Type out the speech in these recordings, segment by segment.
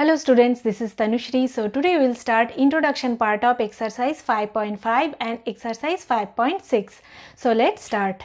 Hello students, this is Tanushri. So today we'll start introduction part of exercise 5.5 and exercise 5.6. So let's start.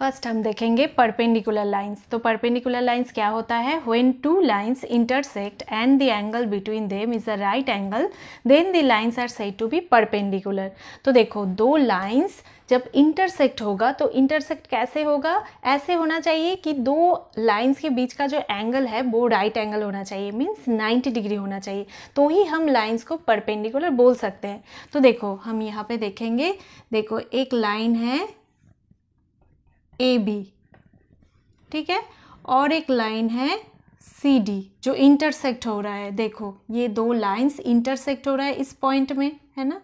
First हम देखेंगे perpendicular lines तो perpendicular lines क्या होता है when two lines intersect and the angle between them is a right angle then the lines are said to be perpendicular तो देखो दो lines जब इंटरसेक्ट होगा तो इंटरसेक्ट कैसे होगा ऐसे होना चाहिए कि दो लाइंस के बीच का जो एंगल है वो राइट एंगल होना चाहिए मीन्स 90 डिग्री होना चाहिए तो ही हम लाइंस को परपेंडिकुलर बोल सकते हैं तो देखो हम यहाँ पे देखेंगे देखो एक लाइन है ए बी ठीक है और एक लाइन है सी डी जो इंटरसेक्ट हो रहा है देखो ये दो लाइंस इंटरसेक्ट हो रहा है इस पॉइंट में है ना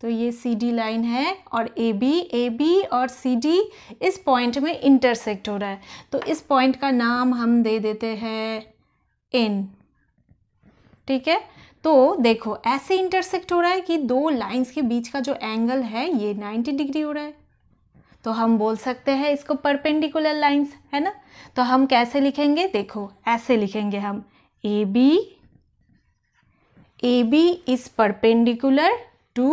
तो ये सी डी लाइन है और ए बी ए बी और सी डी इस पॉइंट में इंटरसेक्ट हो रहा है तो इस पॉइंट का नाम हम दे देते हैं एन ठीक है तो देखो ऐसे इंटरसेक्ट हो रहा है कि दो लाइंस के बीच का जो एंगल है ये 90 डिग्री हो रहा है तो हम बोल सकते हैं इसको परपेंडिकुलर लाइंस है ना तो हम कैसे लिखेंगे देखो ऐसे लिखेंगे हम A B A B is perpendicular to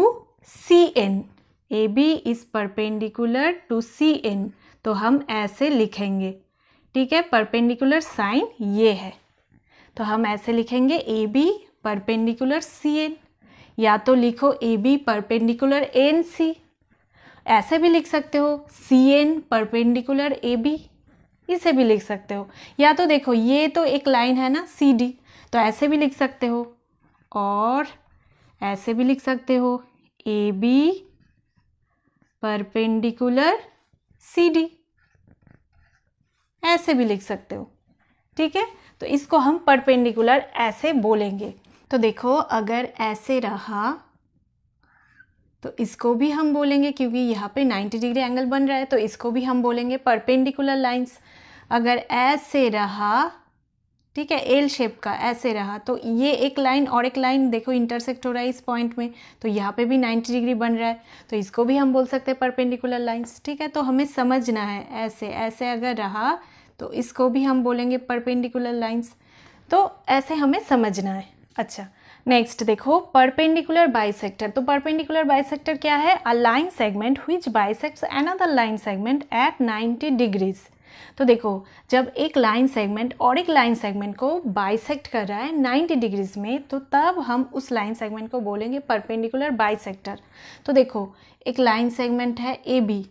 C N A B is perpendicular to C N तो हम ऐसे लिखेंगे ठीक है परपेंडिकुलर साइन ये है तो हम ऐसे लिखेंगे A B perpendicular C N या तो लिखो A B perpendicular N C ऐसे भी लिख सकते हो C N perpendicular A B इसे भी लिख सकते हो या तो देखो ये तो एक लाइन है ना सी डी तो ऐसे भी लिख सकते हो और ऐसे भी लिख सकते हो A B perpendicular C D ऐसे भी लिख सकते हो ठीक है तो इसको हम परपेंडिकुलर ऐसे बोलेंगे तो देखो अगर ऐसे रहा तो इसको भी हम बोलेंगे क्योंकि यहाँ पे 90 डिग्री एंगल बन रहा है तो इसको भी हम बोलेंगे परपेंडिकुलर लाइंस अगर ऐसे रहा ठीक है एल शेप का ऐसे रहा तो ये एक लाइन और एक लाइन देखो इंटरसेक्ट हो रहा है इस पॉइंट में तो यहाँ पे भी 90 डिग्री बन रहा है तो इसको भी हम बोल सकते हैं परपेंडिकुलर लाइन्स ठीक है तो हमें समझना है ऐसे ऐसे अगर रहा तो इसको भी हम बोलेंगे परपेंडिकुलर लाइन्स तो ऐसे हमें समझना है अच्छा नेक्स्ट देखो परपेंडिकुलर बाइसेक्टर तो परपेंडिकुलर बाइसेक्टर क्या है a line segment sect bisects another line segment at 90 degrees तो देखो जब एक लाइन सेगमेंट और एक लाइन सेगमेंट को बाइसेक्ट कर रहा है 90 डिग्रीज में तो तब हम उस लाइन सेगमेंट को बोलेंगे परपेंडिकुलर बाइसेक्टर तो देखो एक लाइन सेगमेंट है ए बी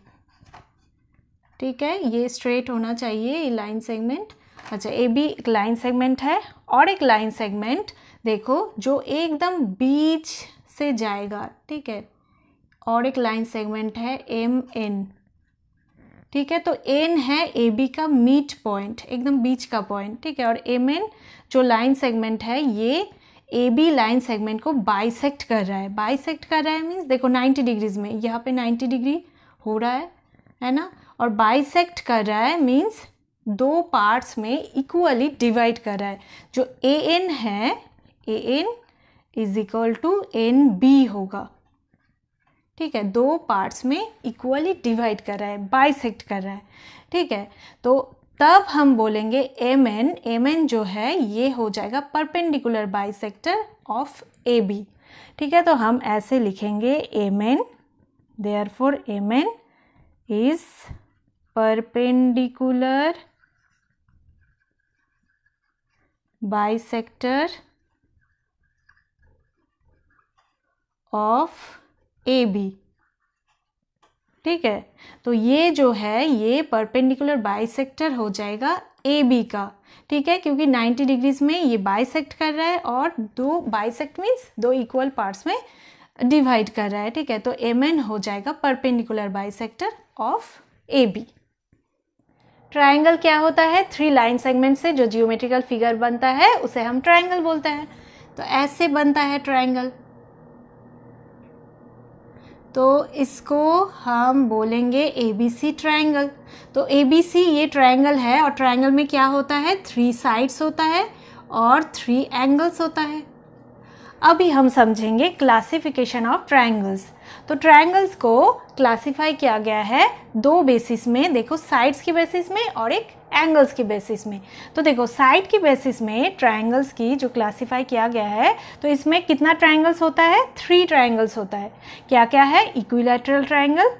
ठीक है ये स्ट्रेट होना चाहिए ये लाइन सेगमेंट अच्छा ए बी एक लाइन सेगमेंट है और एक लाइन सेगमेंट देखो जो एकदम बीच से जाएगा ठीक है और एक लाइन सेगमेंट है एम एन ठीक है तो एन है ए बी का मीट पॉइंट एकदम बीच का पॉइंट ठीक है और एम एन जो लाइन सेगमेंट है ये ए बी लाइन सेगमेंट को बाइसेक्ट कर रहा है बाइसेक्ट कर रहा है मीन्स देखो 90 डिग्रीज में यहाँ पे 90 डिग्री हो रहा है है ना और बाइसेक्ट कर रहा है मीन्स दो पार्ट्स में इक्वली डिवाइड कर रहा है जो ए एन है A N is equal to N B होगा ठीक है दो पार्ट्स में इक्वली डिवाइड कर रहा है बाइसेक्ट कर रहा है ठीक है तो तब हम बोलेंगे एम एन एम एन जो है ये हो जाएगा perpendicular bisector of A B ठीक है तो हम ऐसे लिखेंगे M N therefore M N is perpendicular bisector of A B ठीक है तो ये जो है ये परपेंडिकुलर बाइसेक्टर हो जाएगा ए बी का ठीक है क्योंकि 90 डिग्रीज में ये बाइसेक्ट कर रहा है और दो बाइसेक्ट मीन्स दो इक्वल पार्ट्स में डिवाइड कर रहा है ठीक है तो एम एन हो जाएगा perpendicular bisector of A B triangle क्या होता है थ्री लाइन सेगमेंट से जो जियोमेट्रिकल फिगर बनता है उसे हम ट्राइंगल बोलते हैं तो ऐसे बनता है ट्राइंगल तो इसको हम बोलेंगे ए बी सी ट्राइंगल तो ए बी सी ये ट्राइंगल है और ट्राइंगल में क्या होता है थ्री साइड्स होता है और थ्री एंगल्स होता है अभी हम समझेंगे क्लासिफिकेशन ऑफ ट्रायंगल्स तो ट्रायंगल्स को क्लासिफाई किया गया है दो बेसिस में देखो साइड्स की बेसिस में और एक एंगल्स की बेसिस में तो देखो साइड की बेसिस में ट्रायंगल्स की जो क्लासिफाई किया गया है तो इसमें कितना ट्रायंगल्स होता है थ्री ट्रायंगल्स होता है क्या क्या है इक्विलेटरल ट्राइंगल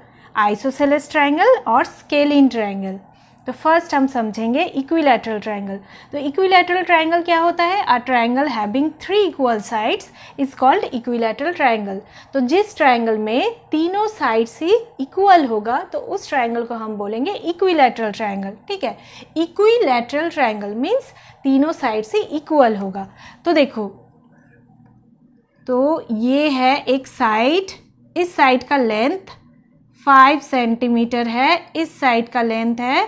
आइसोसेलेस ट्राइंगल और स्केलिन ट्राइंगल तो फर्स्ट हम समझेंगे इक्विलेटरल ट्रायंगल तो इक्विलेटरल ट्रायंगल क्या होता है a triangle having three equal sides is called equilateral triangle तो जिस ट्रायंगल में तीनों साइड्स ही इक्वल होगा तो उस ट्रायंगल को हम बोलेंगे इक्विलेटरल ट्रायंगल ठीक है इक्विलेटरल ट्रायंगल मीन्स तीनों साइड से इक्वल होगा तो देखो तो ये है एक साइड इस साइड का लेंथ फाइव सेंटीमीटर है इस साइड का लेंथ है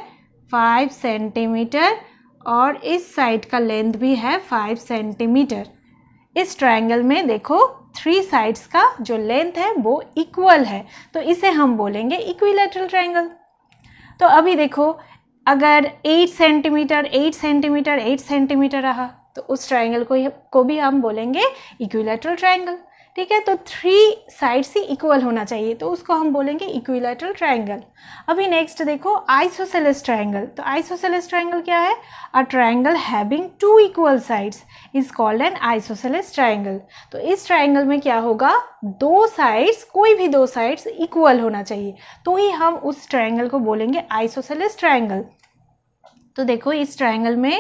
फाइव सेंटीमीटर और इस साइड का लेंथ भी है फाइव सेंटीमीटर इस ट्रायंगल में देखो थ्री साइड्स का जो लेंथ है वो इक्वल है तो इसे हम बोलेंगे इक्विलेटरल ट्रायंगल तो अभी देखो अगर eight centimetre eight centimetre eight centimetre रहा तो उस ट्रायंगल को को भी हम बोलेंगे इक्विलेटरल ट्रायंगल ठीक है तो थ्री साइड से इक्वल होना चाहिए तो उसको हम बोलेंगे इक्विलेटरल ट्राइंगल अभी नेक्स्ट देखो आइसोसेलेस ट्राइंगल तो आइसोसेलेस ट्राइंगल क्या है a triangle having two equal sides is called an isosceles triangle तो इस ट्राइंगल में क्या होगा दो साइड्स कोई भी दो साइड्स इक्वल होना चाहिए तो ही हम उस ट्राइंगल को बोलेंगे आइसोसेलेस ट्राइंगल तो देखो इस ट्राइंगल में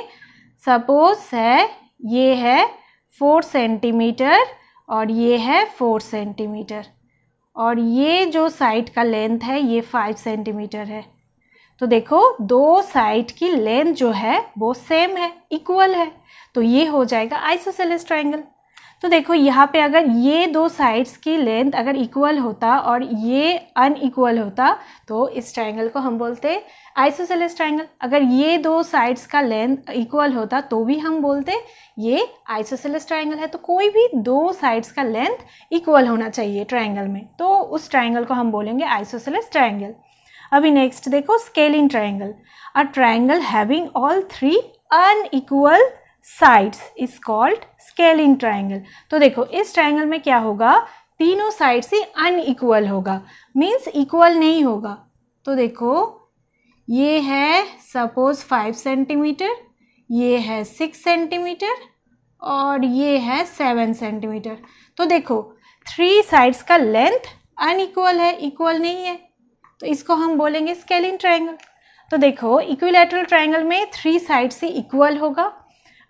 सपोज है ये है फोर सेंटीमीटर और ये है फोर सेंटीमीटर और ये जो साइड का लेंथ है ये फाइव सेंटीमीटर है तो देखो दो साइड की लेंथ जो है वो सेम है इक्वल है तो ये हो जाएगा आइसोसेलेस ट्राइंगल तो देखो यहाँ पे अगर ये दो साइड्स की लेंथ अगर इक्वल होता और ये अनइक्वल होता तो इस ट्राइंगल को हम बोलते आइसोसेलेस ट्राइंगल अगर ये दो साइड्स का लेंथ इक्वल होता तो भी हम बोलते ये आइसोसेलेस ट्राइंगल है तो कोई भी दो साइड्स का लेंथ इक्वल होना चाहिए ट्राइंगल में तो उस ट्राइंगल को हम बोलेंगे आइसोसेलेस ट्राइंगल अभी नेक्स्ट देखो scalene triangle a triangle having all three unequal sides is called scalene triangle तो देखो इस ट्राइंगल में क्या होगा तीनों साइड से अनइक्वल होगा मीन्स इक्वल नहीं होगा तो देखो ये है सपोज फाइव सेंटीमीटर ये है सिक्स सेंटीमीटर और ये है सेवन सेंटीमीटर तो देखो थ्री साइड्स का लेंथ अनइक्वल है इक्वल नहीं है तो इसको हम बोलेंगे स्केलिंग ट्राइंगल तो देखो इक्विलेटरल ट्राइंगल में थ्री साइड से इक्वल होगा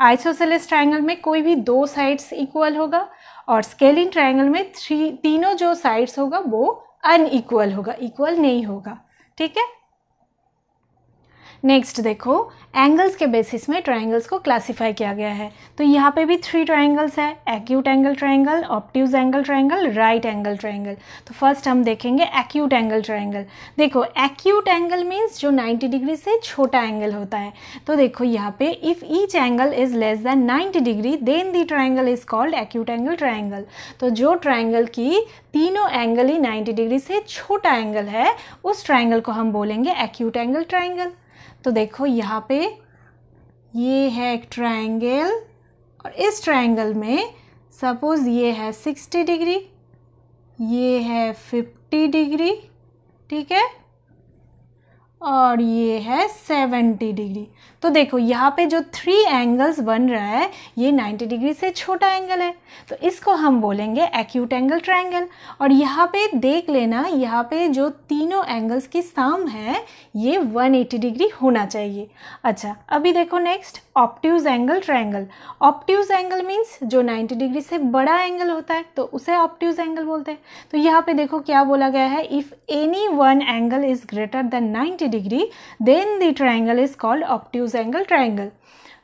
आइसोसेलेस ट्राइंगल में कोई भी दो साइड्स इक्वल होगा और स्केलिन ट्राइंगल में थ्री तीनों जो साइड्स होगा वो अनइक्वल होगा इक्वल नहीं होगा ठीक है नेक्स्ट देखो एंगल्स के बेसिस में ट्राइंगल्स को क्लासीफाई किया गया है तो यहाँ पे भी थ्री ट्राइंगल्स है acute angle triangle obtuse angle triangle right angle triangle तो फर्स्ट हम देखेंगे एक्यूट एंगल ट्राइंगल देखो एक्यूट एंगल मीन्स जो 90 डिग्री से छोटा एंगल होता है तो देखो यहाँ पे if each angle is less than 90 degree then the triangle is called acute angle triangle तो जो ट्राइंगल की तीनों एंगल ही नाइन्टी डिग्री से छोटा एंगल है उस ट्राइंगल को हम बोलेंगे एक्यूट एंगल ट्राइंगल तो देखो यहाँ पे ये है एक ट्राइंगल और इस ट्राइंगल में सपोज़ ये है सिक्सटी डिग्री ये है फिफ्टी डिग्री ठीक है और ये है 70 डिग्री तो देखो यहाँ पे जो थ्री एंगल्स बन रहा है ये 90 डिग्री से छोटा एंगल है तो इसको हम बोलेंगे एक्यूट एंगल ट्रायंगल और यहाँ पे देख लेना यहाँ पे जो तीनों एंगल्स की साम है ये 180 डिग्री होना चाहिए अच्छा अभी देखो next obtuse angle triangle obtuse angle means जो नाइन्टी डिग्री से बड़ा एंगल होता है तो उसे ऑप्ट्यूज एंगल बोलते हैं तो यहाँ पे देखो क्या बोला गया है if any one angle is greater than ninety degree then the triangle is called obtuse angle triangle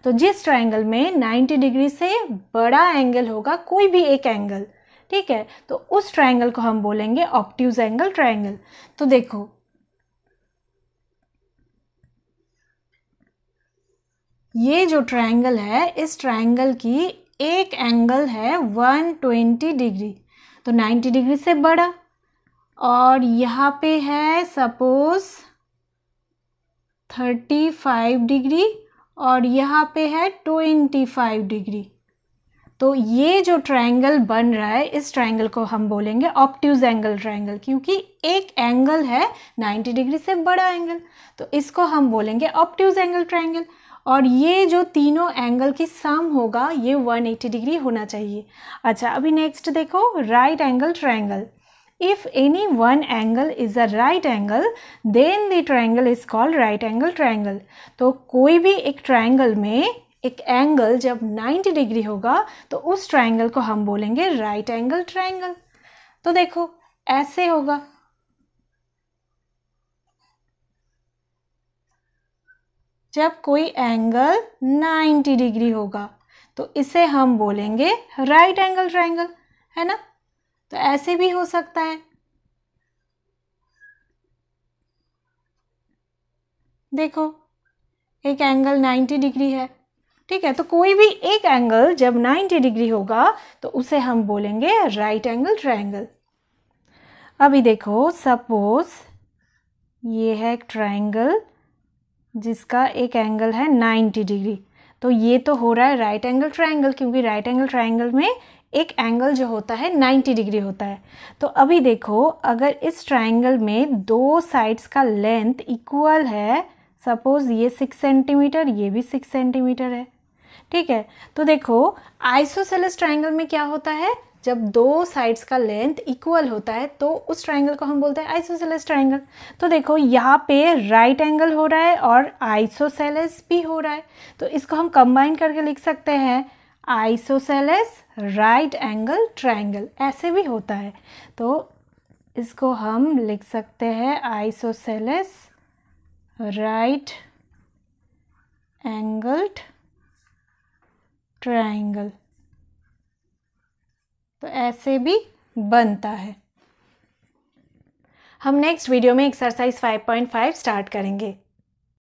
तो जिस ट्राइंगल में 90 डिग्री से बड़ा एंगल होगा कोई भी एक एंगल ठीक है तो उस ट्राइंगल को हम बोलेंगे ऑप्टिज एंगल ट्राइंगल तो देखो ये जो ट्राइंगल है इस ट्राइंगल की एक एंगल है 120 डिग्री तो 90 डिग्री से बड़ा और यहाँ पे है सपोज़ थर्टी फाइव डिग्री और यहाँ पे है ट्वेंटी फाइव डिग्री तो ये जो ट्रायंगल बन रहा है इस ट्रायंगल को हम बोलेंगे ऑप्टिज़ एंगल ट्रायंगल क्योंकि एक एंगल है 90 डिग्री से बड़ा एंगल तो इसको हम बोलेंगे ऑप्टिज़ एंगल ट्रायंगल और ये जो तीनों एंगल की सम होगा ये 180 डिग्री होना चाहिए अच्छा अभी नेक्स्ट देखो right angle triangle If any one angle is a right angle, then the triangle is called right angle triangle. तो कोई भी एक triangle में एक angle जब 90 degree होगा तो उस triangle को हम बोलेंगे right angle triangle तो देखो ऐसे होगा जब कोई एंगल 90 डिग्री होगा तो इसे हम बोलेंगे राइट एंगल ट्रायंगल है ना तो ऐसे भी हो सकता है देखो एक एंगल 90 डिग्री है ठीक है तो कोई भी एक एंगल जब 90 डिग्री होगा तो उसे हम बोलेंगे राइट एंगल ट्रायंगल अभी देखो सपोज ये है एक ट्रायंगल जिसका एक एंगल है 90 डिग्री तो ये तो हो रहा है राइट एंगल ट्रायंगल क्योंकि राइट एंगल ट्रायंगल में एक एंगल जो होता है 90 डिग्री होता है तो अभी देखो अगर इस ट्राइंगल में दो साइड्स का लेंथ इक्वल है सपोज़ ये सिक्स सेंटीमीटर ये भी सिक्स सेंटीमीटर है ठीक है तो देखो आइसोसेलस ट्राइंगल में क्या होता है जब दो साइड्स का लेंथ इक्वल होता है तो उस ट्राइंगल को हम बोलते हैं आइसोसेलस ट्राइंगल तो देखो यहाँ पे राइट एंगल हो रहा है और आइसोसेलस भी हो रहा है तो इसको हम कंबाइन करके लिख सकते हैं आइसोसेलेस राइट एंगल ट्रायंगल ऐसे भी होता है तो इसको हम लिख सकते हैं आइसोसेलेस राइट एंगल्ड ट्रायंगल तो ऐसे भी बनता है हम नेक्स्ट वीडियो में एक्सरसाइज 5.5 स्टार्ट करेंगे